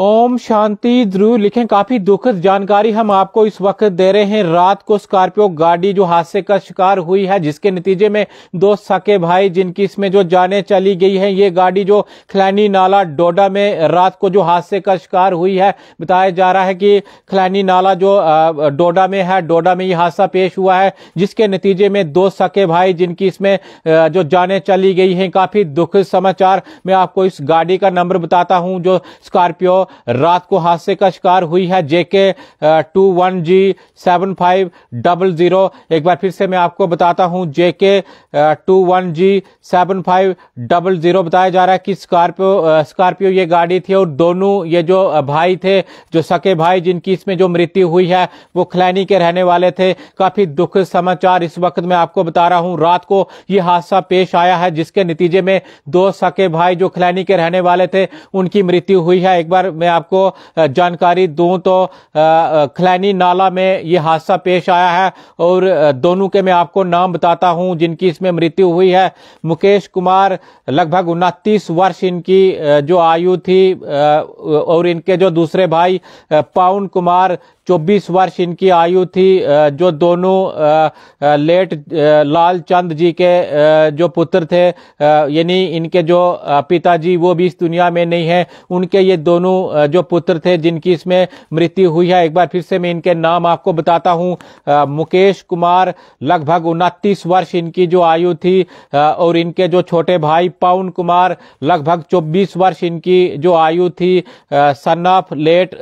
ओम शांति ध्रुव लिखें काफी दुखद जानकारी हम आपको इस वक्त दे रहे हैं रात को स्कॉर्पियो गाड़ी जो हादसे का शिकार हुई है जिसके नतीजे में दो सके भाई जिनकी इसमें जो जाने चली गई है ये गाड़ी जो खलैनी नाला डोडा में रात को जो हादसे का शिकार हुई है बताया जा रहा है कि खलैनी नाला जो डोडा में है डोडा में ये हादसा पेश हुआ है जिसके नतीजे में दो सके भाई जिनकी इसमें जो जाने चली गई है काफी दुखद समाचार मैं आपको इस गाड़ी का नंबर बताता हूँ जो स्कॉर्पियो रात को हादसे का शिकार हुई है JK two one G seven five double zero एक बार फिर से मैं आपको बताता हूं JK two one G seven five double zero बताया जा रहा है कि स्कॉर्पियो स्कॉर्पियो ये गाड़ी थी और दोनों ये जो भाई थे जो सके भाई जिनकी इसमें जो मृत्यु हुई है वो खलैनी के रहने वाले थे काफी दुख समाचार इस वक्त मैं आपको बता रहा हूं रात को ये हादसा पेश आया है जिसके नतीजे में दो सके भाई जो खलैनी के रहने वाले थे उनकी मृत्यु हुई है एक बार मैं आपको जानकारी दूं तो खलैनी नाला में ये हादसा पेश आया है और दोनों के मैं आपको नाम बताता हूं जिनकी इसमें मृत्यु हुई है मुकेश कुमार लगभग उनतीस वर्ष इनकी जो आयु थी और इनके जो दूसरे भाई पावन कुमार चौबीस वर्ष इनकी आयु थी जो दोनों लेट लाल चंद जी के जो पुत्र थे यानी इनके जो पिताजी वो भी इस दुनिया में नहीं है उनके ये दोनों जो पुत्र थे जिनकी इसमें मृत्यु हुई है एक बार फिर से मैं इनके नाम आपको बताता हूँ मुकेश कुमार लगभग उनतीस वर्ष इनकी जो आयु थी और इनके जो छोटे भाई पवन कुमार लगभग चौबीस वर्ष इनकी जो आयु थी सन्नाफ लेट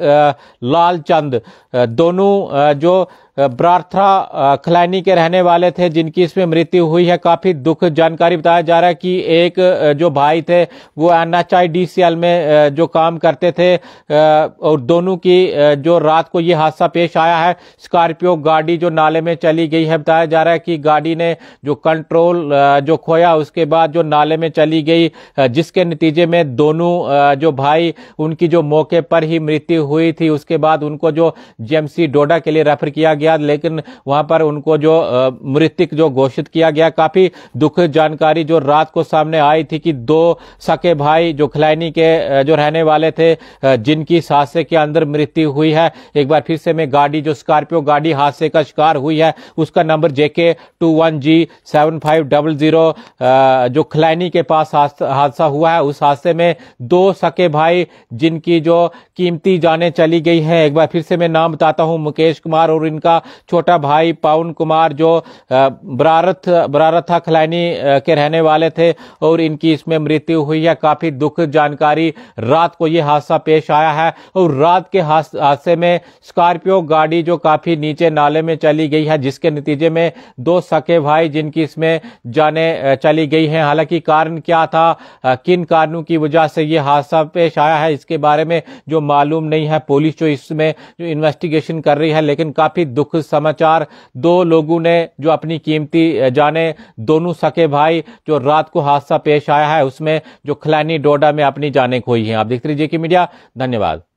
लाल चंद दोनों जो ब्रार्थरा खलैनी के रहने वाले थे जिनकी इसमें मृत्यु हुई है काफी दुख जानकारी बताया जा रहा है कि एक जो भाई थे वो N H D C L में जो काम करते थे और दोनों की जो रात को ये हादसा पेश आया है स्कॉर्पियो गाड़ी जो नाले में चली गई है बताया जा रहा है कि गाड़ी ने जो कंट्रोल जो खोया उसके बाद जो नाले में चली गई जिसके नतीजे में दोनों जो भाई उनकी जो मौके पर ही मृत्यु हुई थी उसके बाद उनको जो जेएमसी डोडा के लिए रेफर किया गया वाकयात लेकिन वहां पर उनको जो मृतिक जो घोषित किया गया काफी दुख जानकारी जो रात को सामने आई थी कि दो सके भाई जो खलैनी के जो रहने वाले थे जिनकी हादसे के अंदर मृत्यु हुई है एक बार फिर से मैं गाड़ी जो स्कॉर्पियो गाड़ी हादसे का शिकार हुई है उसका नंबर JK two one G seven five double zero जो खलैनी के पास हादसा हुआ है उस हादसे में दो सके भाई जिनकी जो कीमती जाने चली गई हैं एक बार फिर से मैं नाम बताता हूं मुकेश कुमार और इनका छोटा भाई पावन कुमार जो बरारथ बरारथा खलैनी के रहने वाले थे और इनकी इसमें मृत्यु हुई है काफ़ी दुख जानकारी रात को यह हादसा पेश आया है और रात के हादसे में स्कॉर्पियो गाड़ी जो काफ़ी नीचे नाले में चली गई है जिसके नतीजे में दो सके भाई जिनकी इसमें जाने चली गई है हालांकि कारण क्या था किन कारणों की वजह से ये हादसा पेश आया है इसके बारे में जो मालूम नहीं है पुलिस जो इसमें जो इन्वेस्टिगेशन कर रही है लेकिन काफ़ी दुख समाचार दो लोगों ने जो अपनी कीमती जाने दोनों सके भाई जो रात को हादसा पेश आया है उसमें जो खलैनी डोडा में अपनी जाने खोई हैं आप देखते रहिए कि मीडिया धन्यवाद